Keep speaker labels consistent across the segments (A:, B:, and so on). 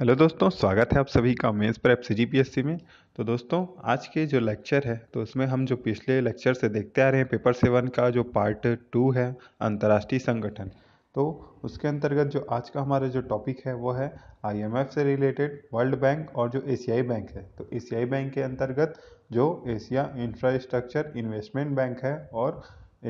A: Hello दोस्तों स्वागत है आप सभी का मेज़ पर सी जी पी एस सी में तो दोस्तों आज के जो लेक्चर है तो उसमें हम जो पिछले लेक्चर से देखते आ रहे हैं पेपर सेवन का जो पार्ट टू है अंतर्राष्ट्रीय संगठन तो उसके अंतर्गत जो आज का हमारा जो टॉपिक है वो है आईएमएफ से रिलेटेड वर्ल्ड बैंक और जो एशियाई बैंक है तो एशियाई बैंक के अंतर्गत जो एशिया इंफ्रास्ट्रक्चर इन्वेस्टमेंट बैंक है और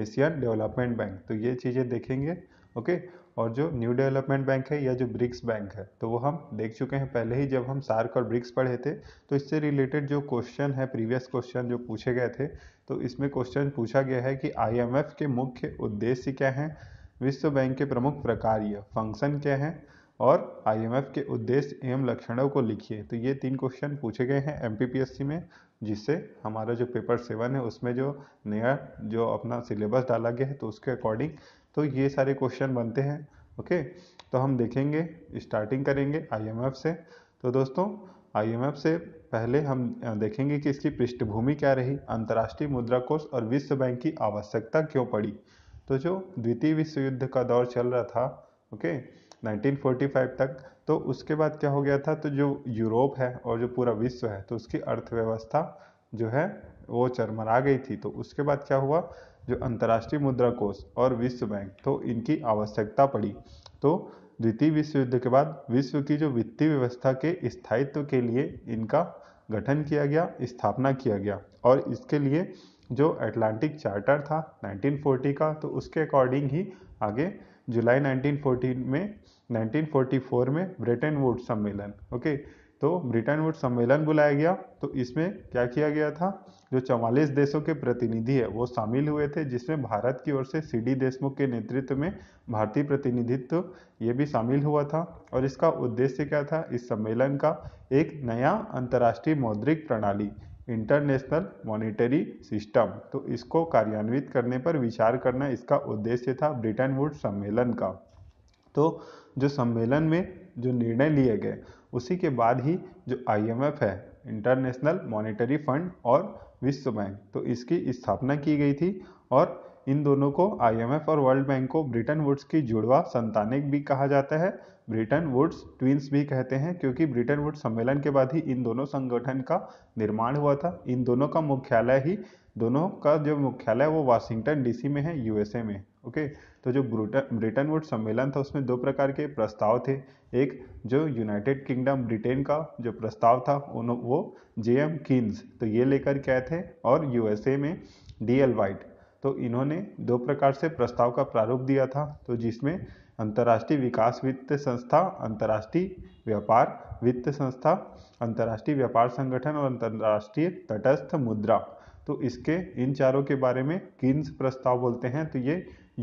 A: एशियन डेवलपमेंट बैंक तो ये चीज़ें देखेंगे ओके और जो न्यू डेवलपमेंट बैंक है या जो ब्रिक्स बैंक है तो वो हम देख चुके हैं पहले ही जब हम सार्क और ब्रिक्स पढ़े थे तो इससे रिलेटेड जो क्वेश्चन है प्रीवियस क्वेश्चन जो पूछे गए थे तो इसमें क्वेश्चन पूछा गया है कि आई के मुख्य उद्देश्य क्या हैं विश्व बैंक के प्रमुख प्रकार या फंक्शन क्या हैं और आई के उद्देश्य एवं लक्षणों को लिखिए तो ये तीन क्वेश्चन पूछे गए हैं एम में जिससे हमारा जो पेपर सेवन है उसमें जो नया जो अपना सिलेबस डाला गया है तो उसके अकॉर्डिंग तो ये सारे क्वेश्चन बनते हैं ओके तो हम देखेंगे स्टार्टिंग करेंगे आईएमएफ से तो दोस्तों आईएमएफ से पहले हम देखेंगे कि इसकी पृष्ठभूमि क्या रही अंतर्राष्ट्रीय मुद्रा कोष और विश्व बैंक की आवश्यकता क्यों पड़ी तो जो द्वितीय विश्व युद्ध का दौर चल रहा था ओके 1945 तक तो उसके बाद क्या हो गया था तो जो यूरोप है और जो पूरा विश्व है तो उसकी अर्थव्यवस्था जो है वो चरमरा गई थी तो उसके बाद क्या हुआ जो अंतर्राष्ट्रीय मुद्रा कोष और विश्व बैंक तो इनकी आवश्यकता पड़ी तो द्वितीय विश्व युद्ध के बाद विश्व की जो वित्तीय व्यवस्था के स्थायित्व के लिए इनका गठन किया गया स्थापना किया गया और इसके लिए जो अटलांटिक चार्टर था 1940 का तो उसके अकॉर्डिंग ही आगे जुलाई 1914 में 1944 में ब्रिटेन वुड सम्मेलन ओके तो ब्रिटेन वुड सम्मेलन बुलाया गया तो इसमें क्या किया गया था जो चवालीस देशों के प्रतिनिधि है वो शामिल हुए थे जिसमें भारत की ओर से सी डी देशमुख के नेतृत्व में भारतीय प्रतिनिधित्व तो ये भी शामिल हुआ था और इसका उद्देश्य क्या था इस सम्मेलन का एक नया अंतर्राष्ट्रीय मौद्रिक प्रणाली इंटरनेशनल मॉनिटरी सिस्टम तो इसको कार्यान्वित करने पर विचार करना इसका उद्देश्य था ब्रिटेन वुड सम्मेलन का तो जो सम्मेलन में जो निर्णय लिए गए उसी के बाद ही जो आईएमएफ है इंटरनेशनल मॉनेटरी फंड और विश्व बैंक तो इसकी स्थापना की गई थी और इन दोनों को आईएमएफ और वर्ल्ड बैंक को ब्रिटेन वुड्स की जुड़वा संतानिक भी कहा जाता है ब्रिटेन वुड्स ट्विंस भी कहते हैं क्योंकि ब्रिटेन वुड्स सम्मेलन के बाद ही इन दोनों संगठन का निर्माण हुआ था इन दोनों का मुख्यालय ही दोनों का जो मुख्यालय वो वाशिंगटन डीसी में है यूएसए में ओके तो जो ब्रिटेन वुड सम्मेलन था उसमें दो प्रकार के प्रस्ताव थे एक जो यूनाइटेड किंगडम ब्रिटेन का जो प्रस्ताव था वो जे एम किन्स तो ये लेकर के आए थे और यूएसए में डी एल वाइट तो इन्होंने दो प्रकार से प्रस्ताव का प्रारूप दिया था तो जिसमें अंतर्राष्ट्रीय विकास वित्त संस्था अंतर्राष्ट्रीय व्यापार वित्त संस्था अंतर्राष्ट्रीय व्यापार संगठन और अंतर्राष्ट्रीय तटस्थ मुद्रा तो इसके इन चारों के बारे में किन्स प्रस्ताव बोलते हैं तो ये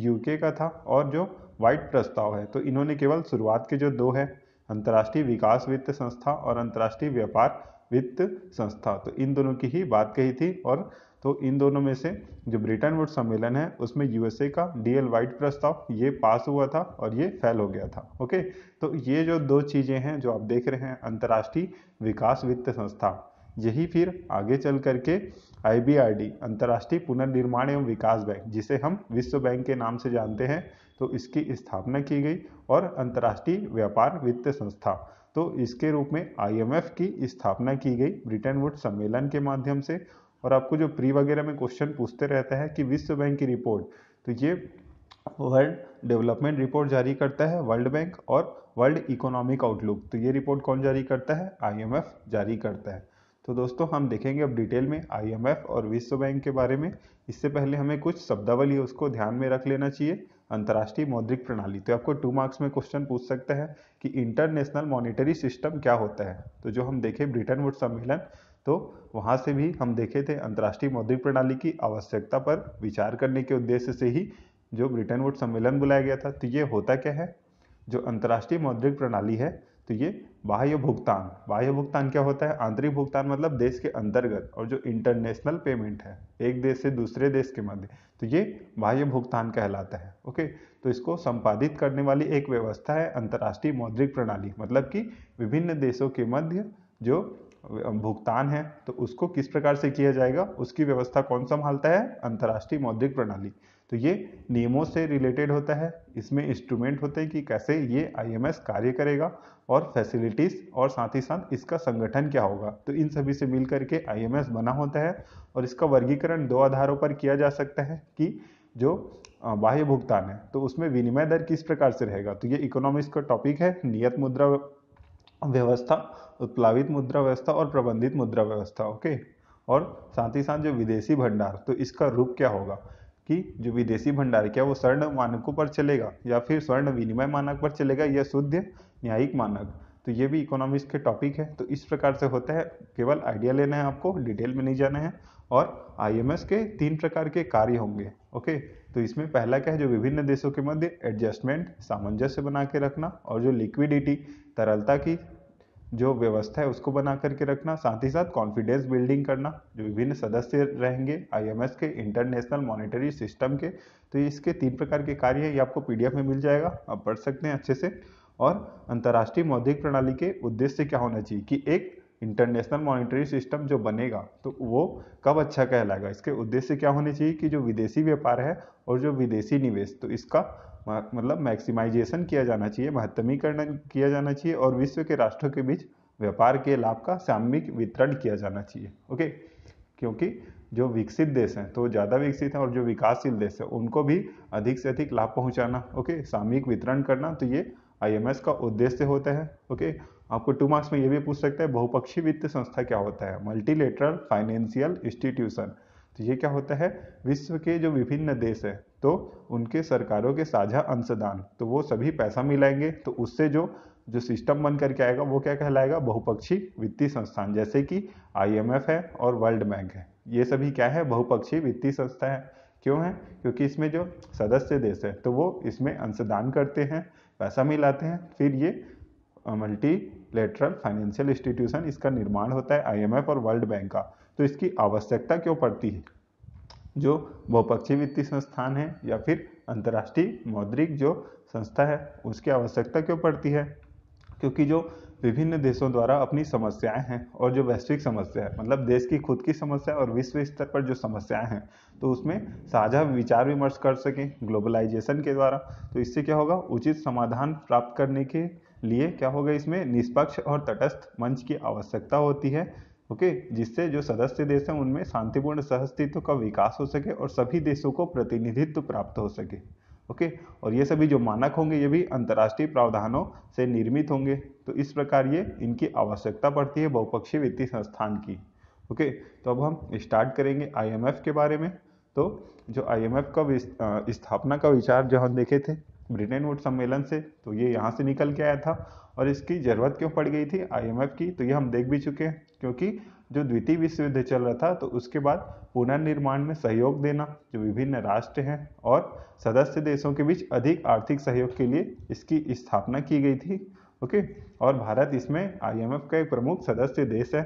A: यूके का था और जो वाइट प्रस्ताव है तो इन्होंने केवल शुरुआत के जो दो है अंतर्राष्ट्रीय विकास वित्त संस्था और अंतर्राष्ट्रीय व्यापार वित्त संस्था तो इन दोनों की ही बात कही थी और तो इन दोनों में से जो ब्रिटेन वुड सम्मेलन है उसमें यूएसए का डीएल वाइट प्रस्ताव ये पास हुआ था और ये फैल हो गया था ओके तो ये जो दो चीज़ें हैं जो आप देख रहे हैं अंतर्राष्ट्रीय विकास वित्त संस्था यही फिर आगे चल करके आई बी आर डी अंतर्राष्ट्रीय पुनर्निर्माण एवं विकास बैंक जिसे हम विश्व बैंक के नाम से जानते हैं तो इसकी स्थापना की गई और अंतर्राष्ट्रीय व्यापार वित्त संस्था तो इसके रूप में आईएमएफ की स्थापना की गई ब्रिटेन वुड सम्मेलन के माध्यम से और आपको जो प्री वगैरह में क्वेश्चन पूछते रहता है कि विश्व बैंक की रिपोर्ट तो ये वर्ल्ड डेवलपमेंट रिपोर्ट जारी करता है वर्ल्ड बैंक और वर्ल्ड इकोनॉमिक आउटलुक तो ये रिपोर्ट कौन जारी करता है आईएमएफ जारी करता है तो दोस्तों हम देखेंगे अब डिटेल में आईएमएफ और विश्व बैंक के बारे में इससे पहले हमें कुछ शब्दावली उसको ध्यान में रख लेना चाहिए अंतर्राष्ट्रीय मौद्रिक प्रणाली तो आपको टू मार्क्स में क्वेश्चन पूछ सकता है कि इंटरनेशनल मॉनिटरी सिस्टम क्या होता है तो जो हम देखें ब्रिटेन वुड सम्मेलन तो वहाँ से भी हम देखे थे अंतर्राष्ट्रीय मौद्रिक प्रणाली की आवश्यकता पर विचार करने के उद्देश्य से ही जो ब्रिटेन वुड सम्मेलन बुलाया गया था तो ये होता क्या है जो अंतर्राष्ट्रीय मौद्रिक प्रणाली है तो ये बाह्य भुगतान बाह्य भुगतान क्या होता है आंतरिक भुगतान मतलब देश के अंतर्गत और जो इंटरनेशनल पेमेंट है एक देश से दूसरे देश के मध्य तो ये बाह्य भुगतान कहलाता है ओके तो इसको संपादित करने वाली एक व्यवस्था है अंतर्राष्ट्रीय मौद्रिक प्रणाली मतलब कि विभिन्न देशों के मध्य जो भुगतान है तो उसको किस प्रकार से किया जाएगा उसकी व्यवस्था कौन संभालता है अंतर्राष्ट्रीय मौद्रिक प्रणाली तो ये नियमों से रिलेटेड होता है इसमें इंस्ट्रूमेंट होते हैं कि कैसे ये आईएमएस कार्य करेगा और फैसिलिटीज़ और साथ ही साथ इसका संगठन क्या होगा तो इन सभी से मिल करके आईएमएस बना होता है और इसका वर्गीकरण दो आधारों पर किया जा सकता है कि जो बाह्य भुगतान है तो उसमें विनिमय दर किस प्रकार से रहेगा तो ये इकोनॉमिक्स का टॉपिक है नियत मुद्रा व्यवस्था उत्प्लावित मुद्रा व्यवस्था और प्रबंधित मुद्रा व्यवस्था ओके और साथ ही साथ जो विदेशी भंडार तो इसका रूप क्या होगा कि जो विदेशी भंडार क्या वो स्वर्ण मानकों पर चलेगा या फिर स्वर्ण विनिमय मानक पर चलेगा या शुद्ध न्यायिक मानक तो ये भी इकोनॉमिक्स के टॉपिक है तो इस प्रकार से होता है केवल आइडिया लेना है आपको डिटेल में नहीं जाना है और आईएमएस के तीन प्रकार के कार्य होंगे ओके तो इसमें पहला क्या है जो विभिन्न देशों के मध्य एडजस्टमेंट सामंजस्य बना के रखना और जो लिक्विडिटी तरलता की जो व्यवस्था है उसको बना करके रखना साथ ही साथ कॉन्फिडेंस बिल्डिंग करना जो विभिन्न सदस्य रहेंगे आईएमएस के इंटरनेशनल मॉनिटरी सिस्टम के तो इसके तीन प्रकार के कार्य ये आपको पीडीएफ में मिल जाएगा आप पढ़ सकते हैं अच्छे से और अंतर्राष्ट्रीय मौद्रिक प्रणाली के उद्देश्य क्या होना चाहिए कि एक इंटरनेशनल मॉनिटरी सिस्टम जो बनेगा तो वो कब अच्छा कहलाएगा इसके उद्देश्य क्या होने चाहिए कि जो विदेशी व्यापार है और जो विदेशी निवेश तो इसका मतलब मैक्सिमाइजेशन किया जाना चाहिए महत्तमीकरण किया जाना चाहिए और विश्व के राष्ट्रों के बीच व्यापार के लाभ का सामूहिक वितरण किया जाना चाहिए ओके क्योंकि जो विकसित देश हैं तो ज़्यादा विकसित हैं और जो विकासशील देश हैं उनको भी अधिक से अधिक लाभ पहुंचाना ओके सामूहिक वितरण करना तो ये आईएमएस का उद्देश्य होता है ओके आपको टू मार्क्स में ये भी पूछ सकते हैं बहुपक्षीय वित्त संस्था क्या होता है मल्टीलेटरल फाइनेंशियल इंस्टीट्यूशन तो ये क्या होता है विश्व के जो विभिन्न देश है तो उनके सरकारों के साझा अंशदान तो वो सभी पैसा मिलाएंगे तो उससे जो जो सिस्टम बन करके आएगा वो क्या कहलाएगा बहुपक्षी वित्तीय संस्थान जैसे कि आईएमएफ है और वर्ल्ड बैंक है ये सभी क्या है बहुपक्षी वित्तीय संस्था है क्यों है क्योंकि इसमें जो सदस्य देश है तो वो इसमें अंशदान करते हैं पैसा मिलाते हैं फिर ये मल्टी लेटरल फाइनेंशियल इंस्टीट्यूशन इसका निर्माण होता है आईएमएफ और वर्ल्ड बैंक का तो इसकी आवश्यकता क्यों पड़ती है जो बहुपक्षीय वित्तीय संस्थान है या फिर अंतर्राष्ट्रीय मौद्रिक जो संस्था है उसकी आवश्यकता क्यों पड़ती है क्योंकि जो विभिन्न देशों द्वारा अपनी समस्याएं हैं और जो वैश्विक समस्या है मतलब देश की खुद की समस्या और विश्व स्तर पर जो समस्याएं हैं तो उसमें साझा विचार विमर्श कर सकें ग्लोबलाइजेशन के द्वारा तो इससे क्या होगा उचित समाधान प्राप्त करने के लिए क्या होगा इसमें निष्पक्ष और तटस्थ मंच की आवश्यकता होती है ओके जिससे जो सदस्य देश हैं उनमें शांतिपूर्ण सहअस्तित्व का विकास हो सके और सभी देशों को प्रतिनिधित्व प्राप्त हो सके ओके और ये सभी जो मानक होंगे ये भी अंतर्राष्ट्रीय प्रावधानों से निर्मित होंगे तो इस प्रकार ये इनकी आवश्यकता पड़ती है बहुपक्षीय वित्तीय संस्थान की ओके तो अब हम स्टार्ट करेंगे आई के बारे में तो जो आई का स्थापना का विचार जो हम देखे थे ब्रिटेन वुड सम्मेलन से तो ये यहाँ से निकल के आया था और इसकी ज़रूरत क्यों पड़ गई थी आईएमएफ की तो ये हम देख भी चुके हैं क्योंकि जो द्वितीय विश्व युद्ध चल रहा था तो उसके बाद पुनर्निर्माण में सहयोग देना जो विभिन्न राष्ट्र हैं और सदस्य देशों के बीच अधिक आर्थिक सहयोग के लिए इसकी स्थापना की गई थी ओके और भारत इसमें आईएमएफ का एक प्रमुख सदस्य देश है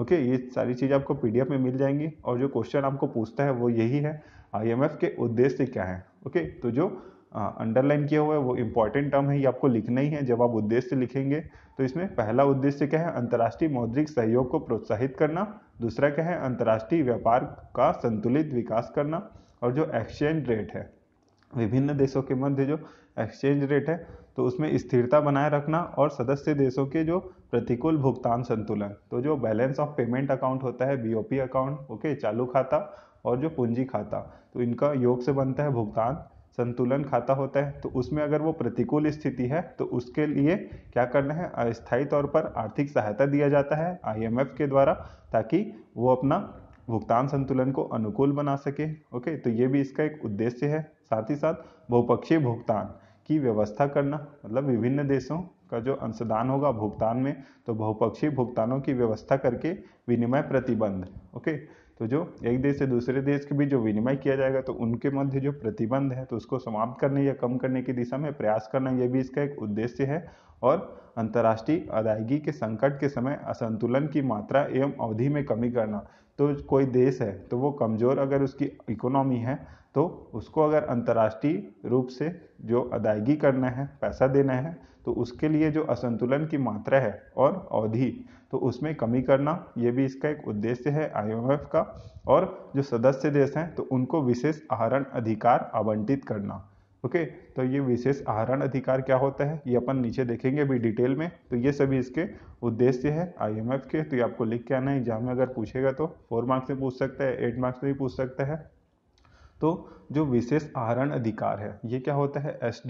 A: ओके ये सारी चीज़ आपको पीडीएफ में मिल जाएंगी और जो क्वेश्चन आपको पूछता है वो यही है आई के उद्देश्य क्या है ओके तो जो अंडरलाइन किया हुआ है वो इम्पॉर्टेंट टर्म है ये आपको लिखना ही है जब आप उद्देश्य लिखेंगे तो इसमें पहला उद्देश्य क्या है अंतर्राष्ट्रीय मौद्रिक सहयोग को प्रोत्साहित करना दूसरा क्या है अंतर्राष्ट्रीय व्यापार का संतुलित विकास करना और जो एक्सचेंज रेट है विभिन्न देशों के मध्य जो एक्सचेंज रेट है तो उसमें स्थिरता बनाए रखना और सदस्य देशों के जो प्रतिकूल भुगतान संतुलन तो जो बैलेंस ऑफ पेमेंट अकाउंट होता है बीओपी अकाउंट ओके चालू खाता और जो पूंजी खाता तो इनका योग से बनता है भुगतान संतुलन खाता होता है तो उसमें अगर वो प्रतिकूल स्थिति है तो उसके लिए क्या करना है अस्थायी तौर पर आर्थिक सहायता दिया जाता है आईएमएफ के द्वारा ताकि वो अपना भुगतान संतुलन को अनुकूल बना सके ओके तो ये भी इसका एक उद्देश्य है साथ ही साथ बहुपक्षीय भुगतान की व्यवस्था करना मतलब विभिन्न देशों का जो अंशदान होगा भुगतान में तो बहुपक्षीय भुगतानों की व्यवस्था करके विनिमय प्रतिबंध ओके तो जो एक देश से दूसरे देश के बीच जो विनिमय किया जाएगा तो उनके मध्य जो प्रतिबंध है तो उसको समाप्त करने या कम करने की दिशा में प्रयास करना यह भी इसका एक उद्देश्य है और अंतर्राष्ट्रीय अदायगी के संकट के समय असंतुलन की मात्रा एवं अवधि में कमी करना तो कोई देश है तो वो कमज़ोर अगर उसकी इकोनॉमी है तो उसको अगर अंतर्राष्ट्रीय रूप से जो अदायगी करना है पैसा देना है तो उसके लिए जो असंतुलन की मात्रा है और अवधि तो उसमें कमी करना ये भी इसका एक उद्देश्य है आईएमएफ का और जो सदस्य देश हैं तो उनको विशेष आहरण अधिकार आवंटित करना ओके तो ये विशेष आहरण अधिकार क्या होता है ये अपन नीचे देखेंगे अभी डिटेल में तो ये सभी इसके उद्देश्य है आईएमएफ के तो ये आपको लिख के आना है एग्जाम में अगर पूछेगा तो फोर मार्क्स में पूछ सकता है एट मार्क्स में भी पूछ सकता है तो जो विशेष आहरण अधिकार है ये क्या होता है एस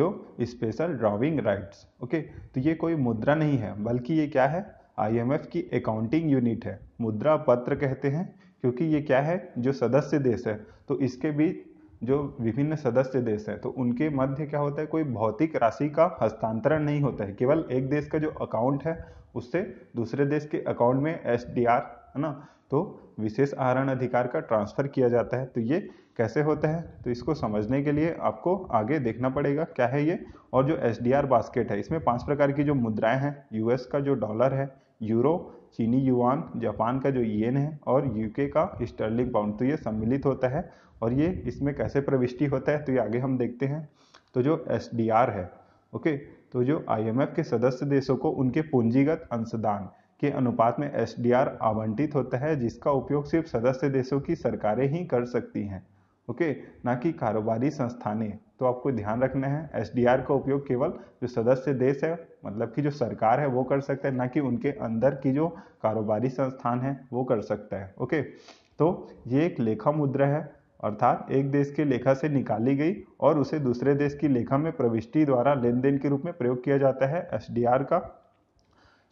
A: जो स्पेशल ड्राविंग राइट्स ओके तो ये कोई मुद्रा नहीं है बल्कि ये क्या है आईएमएफ की अकाउंटिंग यूनिट है मुद्रा पत्र कहते हैं क्योंकि ये क्या है जो सदस्य देश है तो इसके बीच जो विभिन्न सदस्य देश हैं तो उनके मध्य क्या होता है कोई भौतिक राशि का हस्तांतरण नहीं होता है केवल एक देश का जो अकाउंट है उससे दूसरे देश के अकाउंट में एस है ना तो विशेष आहरण अधिकार का ट्रांसफ़र किया जाता है तो ये कैसे होता है तो इसको समझने के लिए आपको आगे देखना पड़ेगा क्या है ये और जो एस बास्केट है इसमें पांच प्रकार की जो मुद्राएं हैं यूएस का जो डॉलर है यूरो चीनी युआन जापान का जो येन है और यूके का स्टर्लिंग पाउंड तो ये सम्मिलित होता है और ये इसमें कैसे प्रविष्टि होता है तो ये आगे हम देखते हैं तो जो एस है ओके तो जो आई के सदस्य देशों को उनके पूंजीगत अंशदान के अनुपात में एस आवंटित होता है जिसका उपयोग सिर्फ सदस्य देशों की सरकारें ही कर सकती हैं ओके ना कि कारोबारी संस्थानें तो आपको ध्यान रखना है एस का उपयोग केवल जो सदस्य देश है मतलब कि जो सरकार है वो कर सकता है ना कि उनके अंदर की जो कारोबारी संस्थान है वो कर सकता है ओके तो ये एक लेखा मुद्रा है अर्थात एक देश के लेखा से निकाली गई और उसे दूसरे देश की लेखा में प्रविष्टि द्वारा लेन देन के रूप में प्रयोग किया जाता है एस का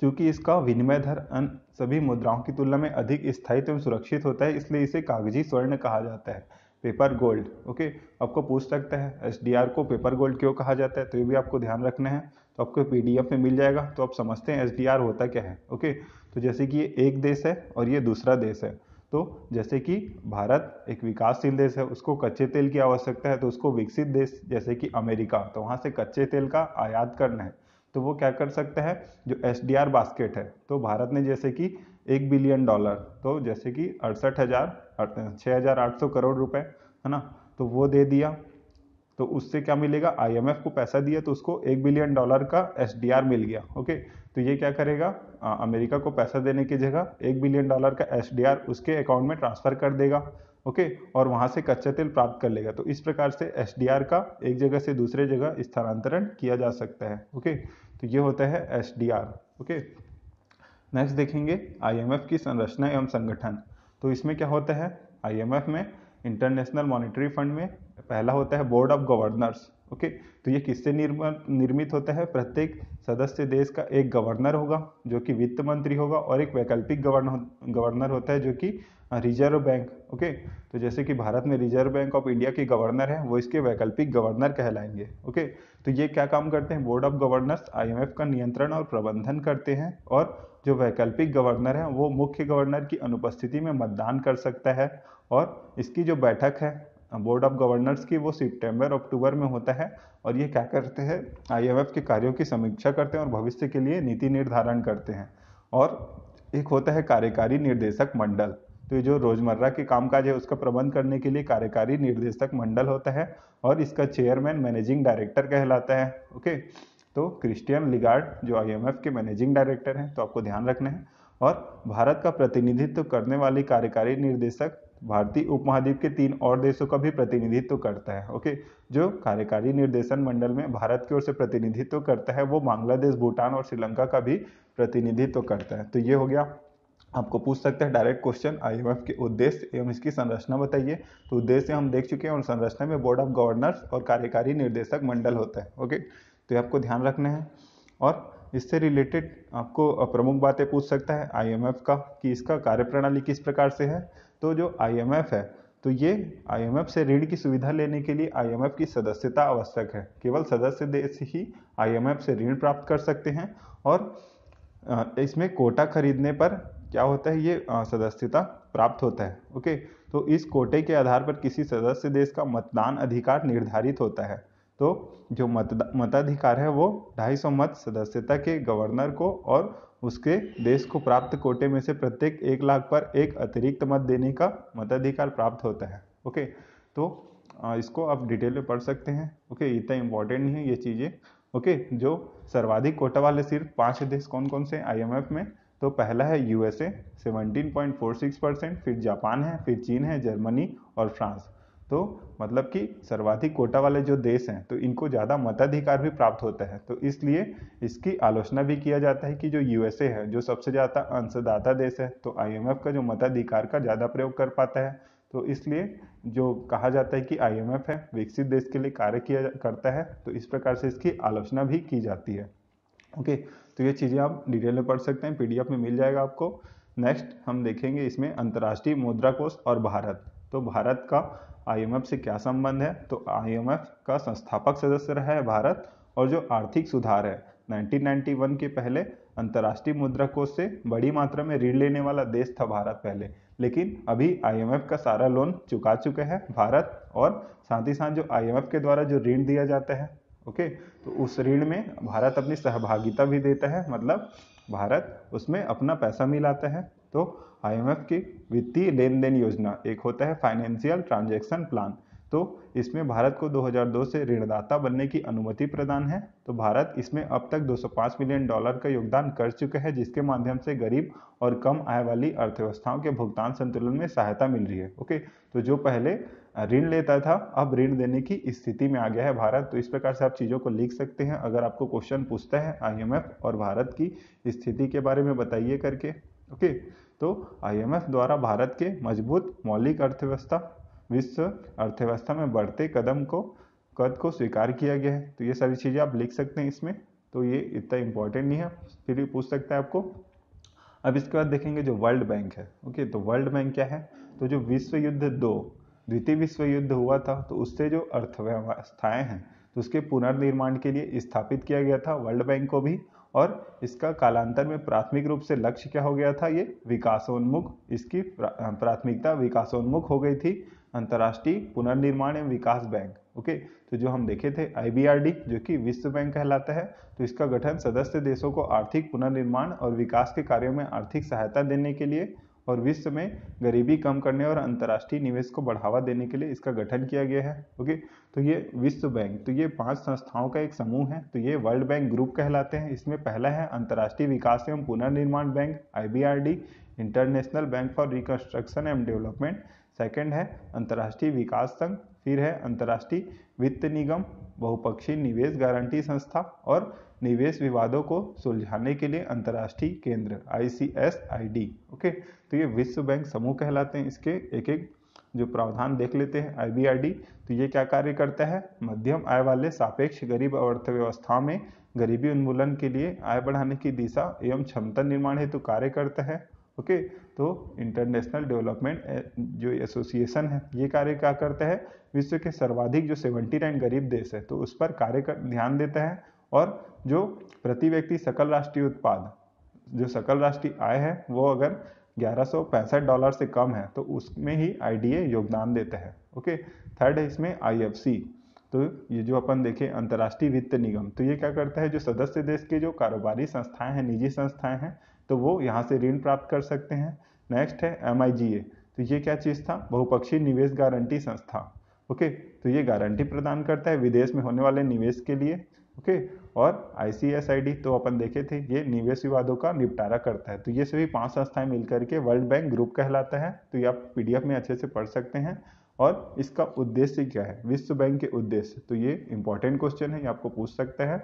A: क्योंकि इसका विनिमय दर अन्य सभी मुद्राओं की तुलना में अधिक स्थायित्व एवं सुरक्षित होता है इसलिए इसे कागजी स्वर्ण कहा जाता है पेपर गोल्ड ओके आपको पूछ सकता है एस को पेपर गोल्ड क्यों कहा जाता है तो ये भी आपको ध्यान रखना है तो आपको पी में मिल जाएगा तो आप समझते हैं एस होता क्या है ओके तो जैसे कि ये एक देश है और ये दूसरा देश है तो जैसे कि भारत एक विकासशील देश है उसको कच्चे तेल की आवश्यकता है तो उसको विकसित देश जैसे कि अमेरिका तो वहाँ से कच्चे तेल का आयात करना है तो वो क्या कर सकते हैं जो एस बास्केट है तो भारत ने जैसे कि एक बिलियन डॉलर तो जैसे कि अड़सठ हज़ार छः हज़ार आठ सौ करोड़ रुपए है ना तो वो दे दिया तो उससे क्या मिलेगा आईएमएफ को पैसा दिया तो उसको एक बिलियन डॉलर का एस मिल गया ओके तो ये क्या करेगा आ, अमेरिका को पैसा देने की जगह एक बिलियन डॉलर का एस उसके अकाउंट में ट्रांसफ़र कर देगा ओके और वहाँ से कच्चा तेल प्राप्त कर लेगा तो इस प्रकार से एस का एक जगह से दूसरे जगह स्थानांतरण किया जा सकता है ओके तो ये होता है एस ओके नेक्स्ट देखेंगे आईएमएफ की संरचना एवं संगठन तो इसमें क्या होता है आईएमएफ में इंटरनेशनल मॉनिटरी फंड में पहला होता है बोर्ड ऑफ गवर्नर्स ओके तो ये किससे निर्मित होता है प्रत्येक सदस्य देश का एक गवर्नर होगा जो कि वित्त मंत्री होगा और एक वैकल्पिक गवर्नर गवर्नर होता है जो कि रिजर्व बैंक ओके तो जैसे कि भारत में रिजर्व बैंक ऑफ इंडिया के गवर्नर हैं वो इसके वैकल्पिक गवर्नर कहलाएंगे ओके तो ये क्या काम करते हैं बोर्ड ऑफ गवर्नर्स आईएमएफ का नियंत्रण और प्रबंधन करते हैं और जो वैकल्पिक गवर्नर हैं वो मुख्य गवर्नर की अनुपस्थिति में मतदान कर सकता है और इसकी जो बैठक है बोर्ड ऑफ गवर्नर्स की वो सितंबर अक्टूबर में होता है और ये क्या करते हैं आईएमएफ के कार्यों की समीक्षा करते हैं और भविष्य के लिए नीति निर्धारण करते हैं और एक होता है कार्यकारी निर्देशक मंडल तो ये जो रोजमर्रा के कामकाज है उसका प्रबंध करने के लिए कार्यकारी निर्देशक मंडल होता है और इसका चेयरमैन मैनेजिंग डायरेक्टर कहलाता है ओके तो क्रिस्टियन लिगार्ड जो आईएमएफ के मैनेजिंग डायरेक्टर हैं तो आपको ध्यान रखना है और भारत का प्रतिनिधित्व करने वाली कार्यकारी निर्देशक भारतीय उपमहाद्वीप के तीन और देशों का भी प्रतिनिधित्व करता है ओके जो कार्यकारी निर्देशन मंडल में भारत की ओर से प्रतिनिधित्व करता है वो बांग्लादेश भूटान और श्रीलंका का भी प्रतिनिधित्व करता है तो ये हो गया आपको पूछ सकता है डायरेक्ट क्वेश्चन आईएमएफ के उद्देश्य एवं इसकी संरचना बताइए तो उद्देश्य हम देख चुके हैं और संरचना में बोर्ड ऑफ गवर्नर्स और कार्यकारी निर्देशक मंडल होता है ओके तो ये आपको ध्यान रखना है और इससे रिलेटेड आपको प्रमुख बातें पूछ सकता है आईएमएफ का कि इसका कार्यप्रणाली किस प्रकार से है तो जो आईएमएफ है तो ये आईएमएफ से ऋण की सुविधा लेने के लिए आईएमएफ की सदस्यता आवश्यक है केवल सदस्य देश ही आईएमएफ से ऋण प्राप्त कर सकते हैं और इसमें कोटा खरीदने पर क्या होता है ये सदस्यता प्राप्त होता है ओके तो इस कोटे के आधार पर किसी सदस्य देश का मतदान अधिकार निर्धारित होता है तो जो मत मताधिकार है वो 250 मत सदस्यता के गवर्नर को और उसके देश को प्राप्त कोटे में से प्रत्येक एक लाख पर एक अतिरिक्त मत देने का मताधिकार प्राप्त होता है ओके तो इसको आप डिटेल में पढ़ सकते हैं ओके इतना इम्पोर्टेंट नहीं है ये चीज़ें ओके जो सर्वाधिक कोटा वाले सिर्फ पाँच देश कौन कौन से आई में तो पहला है यूएसए 17.46 परसेंट फिर जापान है फिर चीन है जर्मनी और फ्रांस तो मतलब कि सर्वाधिक कोटा वाले जो देश हैं तो इनको ज़्यादा मताधिकार भी प्राप्त होता है तो इसलिए इसकी आलोचना भी किया जाता है कि जो यूएसए है जो सबसे ज़्यादा अंशदाता देश है तो आईएमएफ का जो मताधिकार का ज़्यादा प्रयोग कर पाता है तो इसलिए जो कहा जाता है कि आईएमएफ है विकसित देश के लिए कार्य किया करता है तो इस प्रकार से इसकी आलोचना भी की जाती है ओके तो ये चीज़ें आप डिटेल में पढ़ सकते हैं पीडीएफ में मिल जाएगा आपको नेक्स्ट हम देखेंगे इसमें अंतर्राष्ट्रीय मुद्रा कोष और भारत तो भारत का आईएमएफ से क्या संबंध है तो आईएमएफ का संस्थापक सदस्य रहा है भारत और जो आर्थिक सुधार है 1991 के पहले अंतर्राष्ट्रीय मुद्रा कोष से बड़ी मात्रा में ऋण लेने वाला देश था भारत पहले लेकिन अभी आईएमएफ का सारा लोन चुका चुके हैं भारत और साथ ही साथ जो आईएमएफ के द्वारा जो ऋण दिया जाता है ओके तो उस ऋण में भारत अपनी सहभागिता भी देता है मतलब भारत उसमें अपना पैसा मिलाता है तो आईएमएफ की वित्तीय लेन देन योजना एक होता है फाइनेंशियल ट्रांजैक्शन प्लान तो इसमें भारत को 2002 से ऋणदाता बनने की अनुमति प्रदान है तो भारत इसमें अब तक 205 मिलियन डॉलर का योगदान कर चुके हैं जिसके माध्यम से गरीब और कम आय वाली अर्थव्यवस्थाओं के भुगतान संतुलन में सहायता मिल रही है ओके तो जो पहले ऋण लेता था अब ऋण देने की स्थिति में आ गया है भारत तो इस प्रकार से आप चीज़ों को लिख सकते हैं अगर आपको क्वेश्चन पूछता है आईएमएफ और भारत की स्थिति के बारे में बताइए करके ओके तो आईएमएफ द्वारा भारत के मजबूत मौलिक अर्थव्यवस्था विश्व अर्थव्यवस्था में बढ़ते कदम को कद को स्वीकार किया गया है तो ये सारी चीज़ें आप लिख सकते हैं इसमें तो ये इतना इम्पोर्टेंट नहीं है फिर भी पूछ सकता है आपको अब इसके बाद देखेंगे जो वर्ल्ड बैंक है ओके तो वर्ल्ड बैंक क्या है तो जो विश्व युद्ध दो द्वितीय विश्व युद्ध हुआ था तो उससे जो अर्थव्यवस्थाएं हैं तो उसके पुनर्निर्माण के लिए स्थापित किया गया था वर्ल्ड बैंक को भी और इसका कालांतर में प्राथमिक रूप से लक्ष्य क्या हो गया था ये विकासोन्मुख इसकी प्राथमिकता विकासोन्मुख हो गई थी अंतर्राष्ट्रीय पुनर्निर्माण एवं विकास बैंक ओके तो जो हम देखे थे आई जो कि विश्व बैंक कहलाता है तो इसका गठन सदस्य देशों को आर्थिक पुनर्निर्माण और विकास के कार्यों में आर्थिक सहायता देने के लिए और विश्व में गरीबी कम करने और अंतर्राष्ट्रीय निवेश को बढ़ावा देने के लिए इसका गठन किया गया है ओके तो ये विश्व बैंक तो ये पांच संस्थाओं का एक समूह है तो ये वर्ल्ड बैंक ग्रुप कहलाते हैं इसमें पहला है अंतर्राष्ट्रीय विकास एवं पुनर्निर्माण bank I international bank for reconstruction and development second है अंतर्राष्ट्रीय विकास संघ फिर है अंतर्राष्ट्रीय वित्त निगम बहुपक्षीय निवेश गारंटी संस्था और निवेश विवादों को सुलझाने के लिए अंतर्राष्ट्रीय केंद्र आई ओके तो ये विश्व बैंक समूह कहलाते हैं इसके एक एक जो प्रावधान देख लेते हैं आई तो ये क्या कार्य करता है मध्यम आय वाले सापेक्ष गरीब अर्थव्यवस्था में गरीबी उन्मूलन के लिए आय बढ़ाने की दिशा एवं क्षमता निर्माण हेतु तो कार्य करता है ओके तो इंटरनेशनल डेवलपमेंट जो एसोसिएशन है ये कार्य क्या करता है विश्व के सर्वाधिक जो सेवेंटी नाइन गरीब देश है तो उस पर कार्य कर ध्यान देता है और जो प्रति व्यक्ति सकल राष्ट्रीय उत्पाद जो सकल राष्ट्रीय आय है वो अगर ग्यारह डॉलर से कम है तो उसमें ही आई योगदान देते हैं ओके थर्ड है इसमें आई तो ये जो अपन देखें अंतर्राष्ट्रीय वित्त निगम तो ये क्या करता है जो सदस्य देश के जो कारोबारी संस्थाएं हैं निजी संस्थाएं हैं तो वो यहाँ से ऋण प्राप्त कर सकते हैं नेक्स्ट है एम तो ये क्या चीज़ था बहुपक्षीय निवेश गारंटी संस्था ओके तो ये गारंटी प्रदान करता है विदेश में होने वाले निवेश के लिए ओके और आईसीएसआईडी तो अपन देखे थे ये निवेश विवादों का निपटारा करता है तो ये सभी पांच संस्थाएं मिलकर के वर्ल्ड बैंक ग्रुप कहलाता है तो ये आप पीडीएफ में अच्छे से पढ़ सकते हैं और इसका उद्देश्य क्या है विश्व बैंक के उद्देश्य तो ये इंपॉर्टेंट क्वेश्चन है ये आपको पूछ सकता है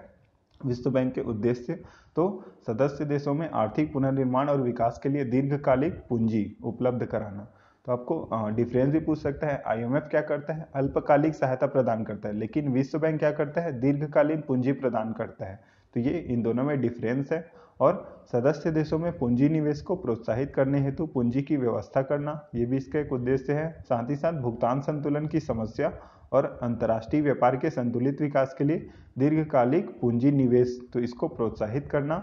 A: विश्व बैंक के उद्देश्य तो सदस्य देशों में आर्थिक पुनर्निर्माण और विकास के लिए दीर्घकालिक पूंजी उपलब्ध कराना तो आपको डिफरेंस भी पूछ सकता है आईएमएफ क्या करता है अल्पकालिक सहायता प्रदान करता है लेकिन विश्व बैंक क्या करता है दीर्घकालीन पूंजी प्रदान करता है तो ये इन दोनों में डिफरेंस है और सदस्य देशों में पूंजी निवेश को प्रोत्साहित करने हेतु पूंजी की व्यवस्था करना ये भी इसका एक उद्देश्य है साथ ही साथ भुगतान संतुलन की समस्या और अंतर्राष्ट्रीय व्यापार के संतुलित विकास के लिए दीर्घकालिक पूंजी निवेश तो इसको प्रोत्साहित करना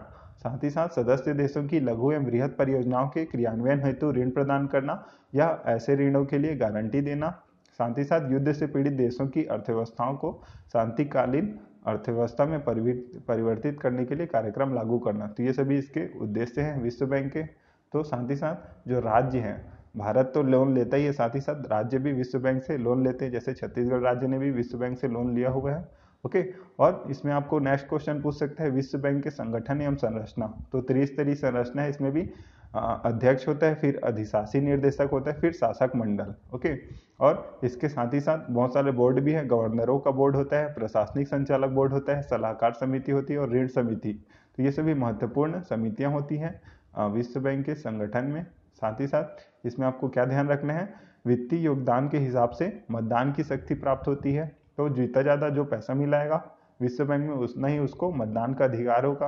A: साथ ही साथ सदस्य देशों की लघु एवं वृहद परियोजनाओं के क्रियान्वयन हेतु ऋण प्रदान करना या ऐसे ऋणों के लिए गारंटी देना साथ ही साथ युद्ध से पीड़ित देशों की अर्थव्यवस्थाओं को शांतिकालीन अर्थव्यवस्था में परिवर्तित करने के लिए कार्यक्रम लागू करना तो ये सभी इसके उद्देश्य हैं विश्व बैंक के तो साथ ही साथ जो राज्य हैं भारत तो लोन लेता ही है साथ ही साथ राज्य भी विश्व बैंक से लोन लेते हैं जैसे छत्तीसगढ़ राज्य ने भी विश्व बैंक से लोन लिया हुआ है ओके okay? और इसमें आपको नेक्स्ट क्वेश्चन पूछ सकते हैं विश्व बैंक के संगठन एवं संरचना तो त्रिस्तरीय संरचना है इसमें भी अध्यक्ष होता है फिर अधिशासी निर्देशक होता है फिर शासक मंडल ओके और इसके साथ ही साथ बहुत सारे बोर्ड भी है गवर्नरों का बोर्ड होता है प्रशासनिक संचालक बोर्ड होता है सलाहकार समिति होती है और ऋण समिति तो ये सभी महत्वपूर्ण समितियाँ होती हैं विश्व बैंक के संगठन में साथ ही साथ इसमें आपको क्या ध्यान रखना है वित्तीय योगदान के हिसाब से मतदान की शक्ति प्राप्त होती है तो जीता जाता जो पैसा मिलाएगा विश्व बैंक में उतना ही उसको मतदान का अधिकार होगा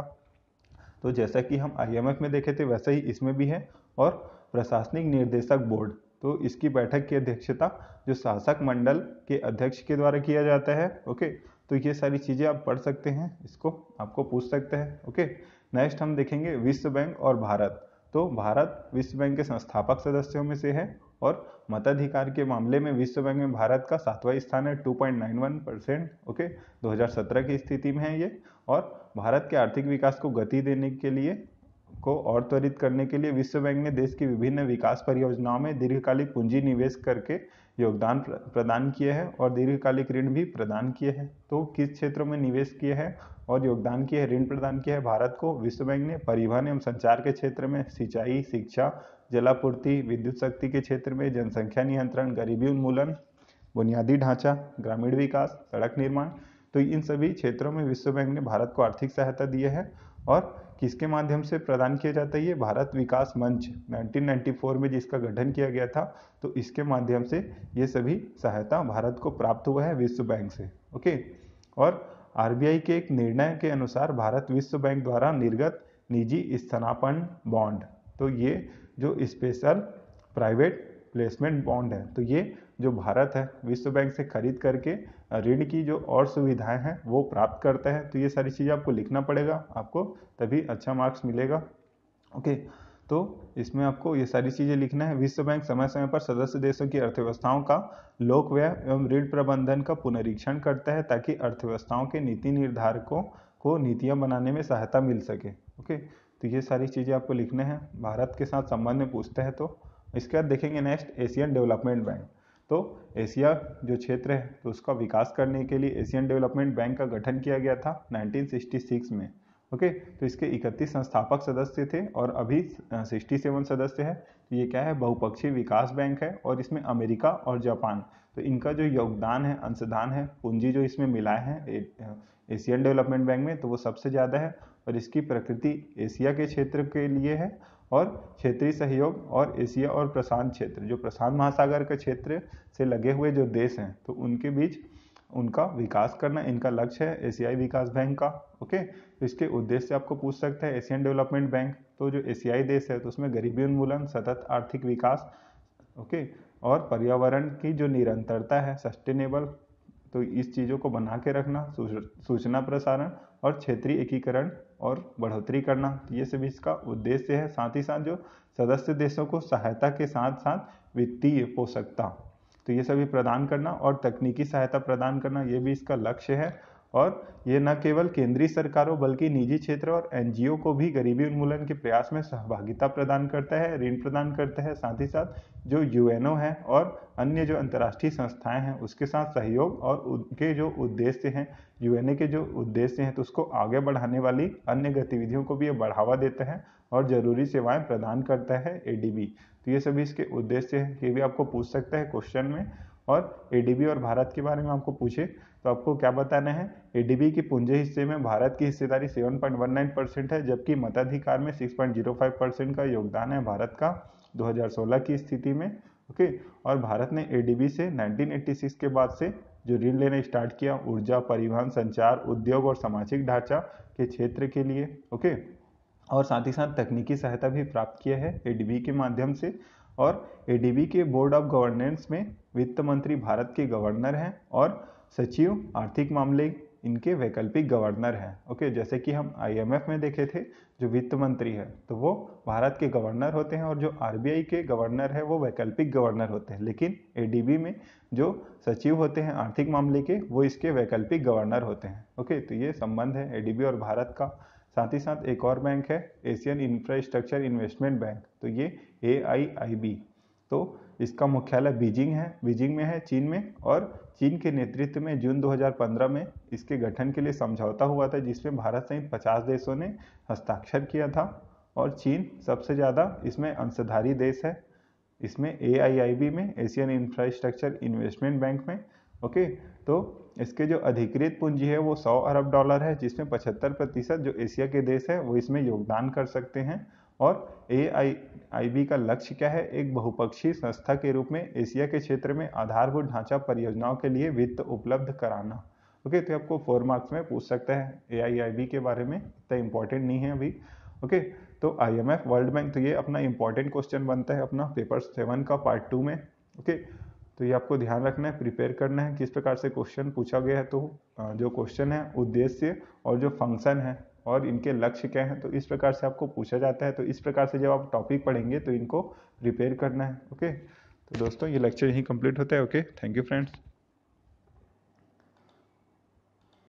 A: तो जैसा कि हम आईएमएफ में देखे थे वैसा ही इसमें भी है और प्रशासनिक निर्देशक बोर्ड तो इसकी बैठक की अध्यक्षता जो शासक मंडल के अध्यक्ष के द्वारा किया जाता है ओके तो ये सारी चीज़ें आप पढ़ सकते हैं इसको आपको पूछ सकते हैं ओके नेक्स्ट हम देखेंगे विश्व बैंक और भारत तो भारत विश्व बैंक के संस्थापक सदस्यों में से है और मताधिकार के मामले में विश्व बैंक में भारत का सातवां स्थान है 2.91 परसेंट ओके 2017 की स्थिति में है ये और भारत के आर्थिक विकास को गति देने के लिए को और त्वरित करने के लिए विश्व बैंक ने देश की विभिन्न विकास परियोजनाओं में दीर्घकालिक पूंजी निवेश करके योगदान प्रदान किए हैं और दीर्घकालिक ऋण भी प्रदान किए हैं तो किस क्षेत्रों में निवेश किए हैं और योगदान किए हैं ऋण प्रदान किया है भारत को विश्व बैंक ने परिवहन एवं संचार के क्षेत्र में सिंचाई शिक्षा जलापूर्ति विद्युत शक्ति के क्षेत्र में जनसंख्या नियंत्रण गरीबी उन्मूलन बुनियादी ढांचा ग्रामीण विकास सड़क निर्माण तो इन सभी क्षेत्रों में विश्व बैंक ने भारत को आर्थिक सहायता दी है और किसके माध्यम से प्रदान किया जाता है ये भारत विकास मंच 1994 में जिसका गठन किया गया था तो इसके माध्यम से ये सभी सहायता भारत को प्राप्त हुआ है विश्व बैंक से ओके और आर के एक निर्णय के अनुसार भारत विश्व बैंक द्वारा निर्गत निजी स्थानापन बॉन्ड तो ये जो स्पेशल प्राइवेट प्लेसमेंट बॉन्ड है तो ये जो भारत है विश्व बैंक से खरीद करके ऋण की जो और सुविधाएं हैं वो प्राप्त करता है तो ये सारी चीज़ें आपको लिखना पड़ेगा आपको तभी अच्छा मार्क्स मिलेगा ओके तो इसमें आपको ये सारी चीज़ें लिखना है विश्व बैंक समय समय पर सदस्य देशों की अर्थव्यवस्थाओं का लोक व्यय एवं ऋण प्रबंधन का पुनरीक्षण करता है ताकि अर्थव्यवस्थाओं के नीति निर्धारकों को नीतियाँ बनाने में सहायता मिल सके ओके तो ये सारी चीज़ें आपको लिखने हैं भारत के साथ संबंध में पूछते हैं तो इसके बाद देखेंगे नेक्स्ट एशियन डेवलपमेंट बैंक तो एशिया जो क्षेत्र है तो उसका विकास करने के लिए एशियन डेवलपमेंट बैंक का गठन किया गया था 1966 में ओके तो इसके 31 संस्थापक सदस्य थे और अभी 67 सदस्य है तो ये क्या है बहुपक्षीय विकास बैंक है और इसमें अमेरिका और जापान तो इनका जो योगदान है अंशदान है पूंजी जो इसमें मिलाए हैं एशियन डेवलपमेंट बैंक में तो वो सबसे ज़्यादा है और इसकी प्रकृति एशिया के क्षेत्र के लिए है और क्षेत्रीय सहयोग और एशिया और प्रशांत क्षेत्र जो प्रशांत महासागर के क्षेत्र से लगे हुए जो देश हैं तो उनके बीच उनका विकास करना इनका लक्ष्य है एशियाई विकास बैंक का ओके तो इसके उद्देश्य आपको पूछ सकता है एशियन डेवलपमेंट बैंक तो जो एशियाई देश है तो उसमें गरीबी उन्मूलन सतत आर्थिक विकास ओके और पर्यावरण की जो निरंतरता है सस्टेनेबल तो इस चीज़ों को बना के रखना सूचना प्रसारण और क्षेत्रीय एकीकरण और बढ़ोतरी करना तो ये सभी इसका उद्देश्य है साथ ही साथ जो सदस्य देशों को सहायता के साथ साथ वित्तीय पोषकता तो ये सभी प्रदान करना और तकनीकी सहायता प्रदान करना ये भी इसका लक्ष्य है और ये न केवल केंद्रीय सरकारों बल्कि निजी क्षेत्र और एनजीओ को भी गरीबी उन्मूलन के प्रयास में सहभागिता प्रदान करता है ऋण प्रदान करता है साथ ही साथ जो यूएनओ है और अन्य जो अंतर्राष्ट्रीय संस्थाएं हैं उसके साथ सहयोग और उनके जो उद्देश्य हैं यूएनए के जो उद्देश्य हैं तो उसको आगे बढ़ाने वाली अन्य गतिविधियों को भी ये बढ़ावा देता है और ज़रूरी सेवाएं प्रदान करता है एडीबी तो ये सभी इसके उद्देश्य हैं ये भी आपको पूछ सकता है क्वेश्चन में और ए और भारत के बारे में आपको पूछे तो आपको क्या बताना है एडीबी के पूंजी हिस्से में भारत की हिस्सेदारी 7.19 परसेंट है जबकि मताधिकार में 6.05 परसेंट का योगदान है भारत का 2016 की स्थिति में ओके और भारत ने ए से 1986 के बाद से जो ऋण लेने स्टार्ट किया ऊर्जा परिवहन संचार उद्योग और सामाजिक ढांचा के क्षेत्र के लिए ओके और साथ ही साथ तकनीकी सहायता भी प्राप्त किया है एडीबी के माध्यम से और ए के बोर्ड ऑफ गवर्नेंस में वित्त मंत्री भारत के गवर्नर हैं और सचिव आर्थिक मामले इनके वैकल्पिक गवर्नर हैं ओके जैसे कि हम आईएमएफ में देखे थे जो वित्त मंत्री है तो वो भारत के गवर्नर होते हैं और जो आरबीआई के गवर्नर है वो वैकल्पिक गवर्नर होते हैं लेकिन ए में जो सचिव होते हैं आर्थिक मामले के वो इसके वैकल्पिक गवर्नर होते हैं ओके तो ये संबंध है ए और भारत का साथ ही साथ एक और बैंक है एशियन इंफ्रास्ट्रक्चर इन्वेस्टमेंट बैंक तो ये ए आई आई बी तो इसका मुख्यालय बीजिंग है बीजिंग में है चीन में और चीन के नेतृत्व में जून 2015 में इसके गठन के लिए समझौता हुआ था जिसमें भारत सहित 50 देशों ने हस्ताक्षर किया था और चीन सबसे ज़्यादा इसमें अंशधारी देश है इसमें ए में एशियन इंफ्रास्ट्रक्चर इन्वेस्टमेंट बैंक में ओके तो इसके जो अधिकृत पूंजी है वो 100 अरब डॉलर है जिसमें 75 प्रतिशत जो एशिया के देश है वो इसमें योगदान कर सकते हैं और ए आई आई बी का लक्ष्य क्या है एक बहुपक्षीय संस्था के रूप में एशिया के क्षेत्र में आधारभूत ढांचा परियोजनाओं के लिए वित्त उपलब्ध कराना ओके तो आपको फोर मार्क्स में पूछ सकते हैं ए आई आई बी के बारे में इतना इम्पोर्टेंट नहीं है अभी ओके तो I M F world bank तो ये अपना इम्पोर्टेंट क्वेश्चन बनता है अपना पेपर सेवन का पार्ट टू में ओके तो ये आपको ध्यान रखना है प्रिपेयर करना है किस प्रकार से क्वेश्चन पूछा गया है तो जो क्वेश्चन है उद्देश्य और जो फंक्शन है और इनके लक्ष्य क्या हैं तो इस प्रकार से आपको पूछा जाता है तो इस प्रकार से जब आप टॉपिक पढ़ेंगे तो इनको प्रिपेयर करना है ओके तो दोस्तों ये लेक्चर यहीं कंप्लीट होता है ओके थैंक यू फ्रेंड्स